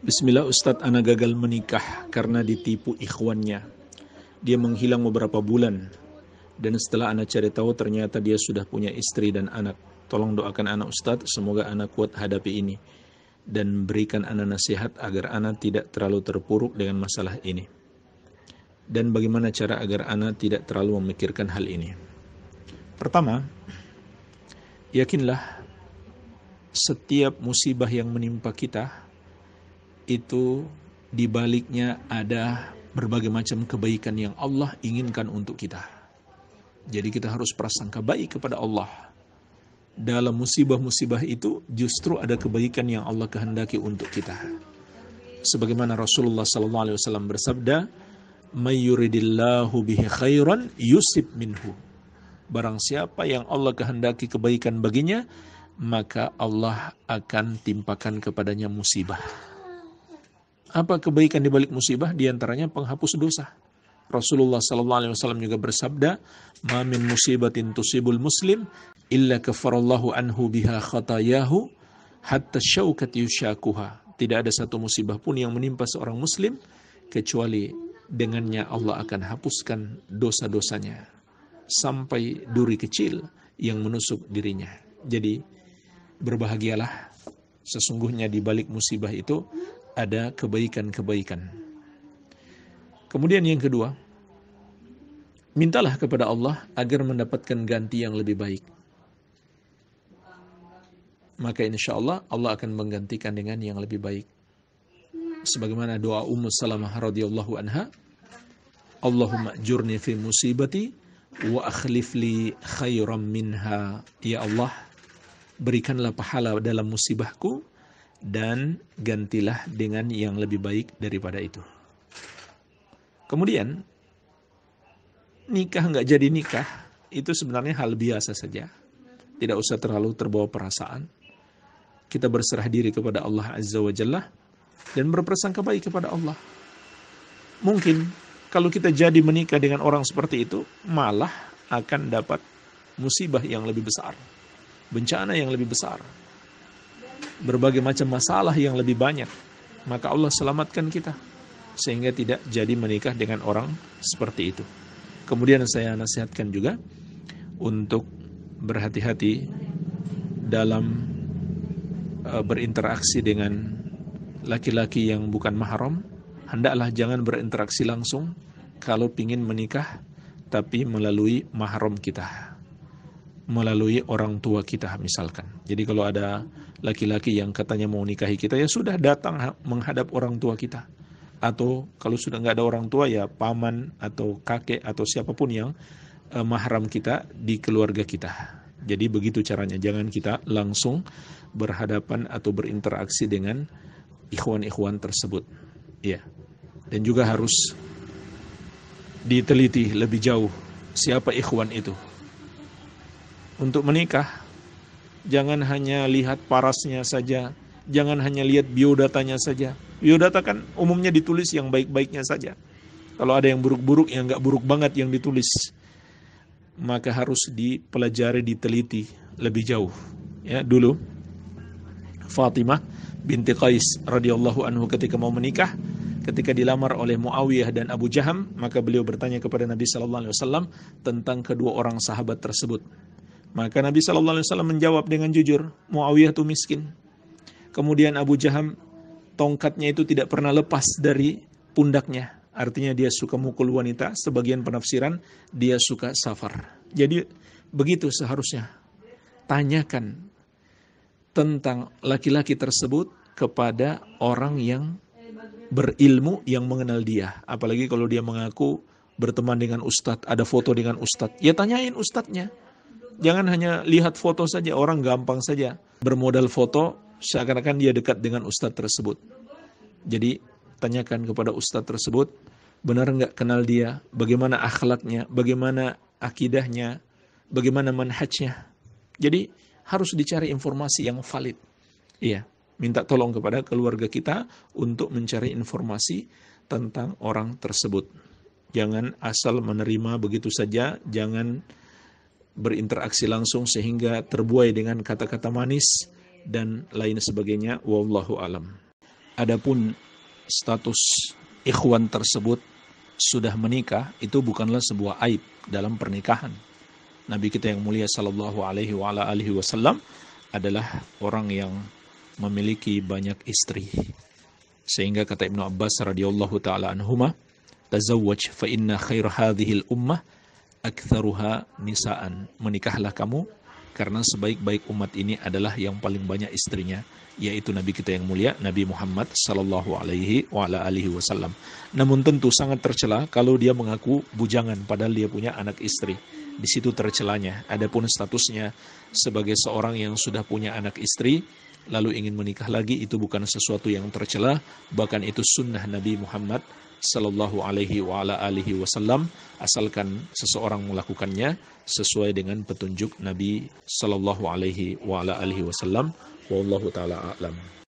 Bismillah Ustadz Ana gagal menikah karena ditipu ikhwannya. Dia menghilang beberapa bulan. Dan setelah Ana cari tahu ternyata dia sudah punya istri dan anak. Tolong doakan anak Ustadz, semoga anak kuat hadapi ini. Dan berikan anak nasihat agar Ana tidak terlalu terpuruk dengan masalah ini. Dan bagaimana cara agar Ana tidak terlalu memikirkan hal ini. Pertama, yakinlah setiap musibah yang menimpa kita itu di baliknya ada berbagai macam kebaikan yang Allah inginkan untuk kita. Jadi kita harus prasangka baik kepada Allah. Dalam musibah-musibah itu justru ada kebaikan yang Allah kehendaki untuk kita. Sebagaimana Rasulullah SAW bersabda, "Mayyuridillahu bihi khairan yusib minhu." Barang siapa yang Allah kehendaki kebaikan baginya, maka Allah akan timpakan kepadanya musibah. Apa kebaikan di balik musibah? Di antaranya penghapus dosa. Rasulullah sallallahu alaihi wasallam juga bersabda, "Ma min musibatin tusibul muslim illa kafarallahu anhu biha khatayahu hatta syaukat yushakuha." Tidak ada satu musibah pun yang menimpa seorang muslim kecuali dengannya Allah akan hapuskan dosa-dosanya sampai duri kecil yang menusuk dirinya. Jadi berbahagialah sesungguhnya di balik musibah itu ada kebaikan-kebaikan. Kemudian yang kedua, mintalah kepada Allah agar mendapatkan ganti yang lebih baik. Maka insya Allah Allah akan menggantikan dengan yang lebih baik. Sebagaimana doa Ummu Salamah radhiyallahu anha, Allahumma jurni fi musibati wa akhlif li minha. Ya Allah, berikanlah pahala dalam musibahku dan gantilah dengan yang lebih baik daripada itu. Kemudian nikah nggak jadi nikah itu sebenarnya hal biasa saja. Tidak usah terlalu terbawa perasaan. Kita berserah diri kepada Allah Azza wa Jalla dan berprasangka baik kepada Allah. Mungkin kalau kita jadi menikah dengan orang seperti itu malah akan dapat musibah yang lebih besar bencana yang lebih besar, berbagai macam masalah yang lebih banyak, maka Allah selamatkan kita sehingga tidak jadi menikah dengan orang seperti itu. Kemudian saya nasihatkan juga untuk berhati-hati dalam eh, berinteraksi dengan laki-laki yang bukan mahram, hendaklah jangan berinteraksi langsung kalau ingin menikah tapi melalui mahram kita melalui orang tua kita misalkan. Jadi kalau ada laki-laki yang katanya mau nikahi kita ya sudah datang menghadap orang tua kita. Atau kalau sudah nggak ada orang tua ya paman atau kakek atau siapapun yang eh, mahram kita di keluarga kita. Jadi begitu caranya, jangan kita langsung berhadapan atau berinteraksi dengan ikhwan-ikhwan tersebut. Ya. Dan juga harus diteliti lebih jauh siapa ikhwan itu untuk menikah. Jangan hanya lihat parasnya saja, jangan hanya lihat biodatanya saja. Biodata kan umumnya ditulis yang baik-baiknya saja. Kalau ada yang buruk-buruk, yang nggak buruk banget yang ditulis, maka harus dipelajari, diteliti lebih jauh. Ya dulu Fatimah binti Qais radhiyallahu anhu ketika mau menikah, ketika dilamar oleh Muawiyah dan Abu Jaham, maka beliau bertanya kepada Nabi Shallallahu Alaihi Wasallam tentang kedua orang sahabat tersebut. Maka Nabi Shallallahu Alaihi Wasallam menjawab dengan jujur, Muawiyah itu miskin. Kemudian Abu Jaham tongkatnya itu tidak pernah lepas dari pundaknya. Artinya dia suka mukul wanita, sebagian penafsiran dia suka safar. Jadi begitu seharusnya. Tanyakan tentang laki-laki tersebut kepada orang yang berilmu yang mengenal dia. Apalagi kalau dia mengaku berteman dengan ustadz, ada foto dengan ustadz. Ya tanyain ustadznya Jangan hanya lihat foto saja, orang gampang saja bermodal foto seakan-akan dia dekat dengan ustadz tersebut. Jadi tanyakan kepada ustadz tersebut, benar nggak kenal dia, bagaimana akhlaknya, bagaimana akidahnya, bagaimana manhajnya. Jadi harus dicari informasi yang valid. Iya, minta tolong kepada keluarga kita untuk mencari informasi tentang orang tersebut. Jangan asal menerima begitu saja, jangan berinteraksi langsung sehingga terbuai dengan kata-kata manis dan lain sebagainya wallahu alam. Adapun status ikhwan tersebut sudah menikah itu bukanlah sebuah aib dalam pernikahan. Nabi kita yang mulia sallallahu alaihi wa ala alihi wasallam adalah orang yang memiliki banyak istri. Sehingga kata Ibnu Abbas radhiyallahu taala anhuma, "Tazawwaj fa inna khair hadhil ummah aktsaruha nisaan. Menikahlah kamu karena sebaik-baik umat ini adalah yang paling banyak istrinya, yaitu Nabi kita yang mulia Nabi Muhammad sallallahu alaihi wa ala alihi wasallam. Namun tentu sangat tercela kalau dia mengaku bujangan padahal dia punya anak istri. Di situ tercelanya. Adapun statusnya sebagai seorang yang sudah punya anak istri, lalu ingin menikah lagi itu bukan sesuatu yang tercela, bahkan itu sunnah Nabi Muhammad Sallallahu Alaihi wa ala alihi Wasallam asalkan seseorang melakukannya sesuai dengan petunjuk Nabi Sallallahu Alaihi wa ala alihi Wasallam. Wallahu taala a'lam.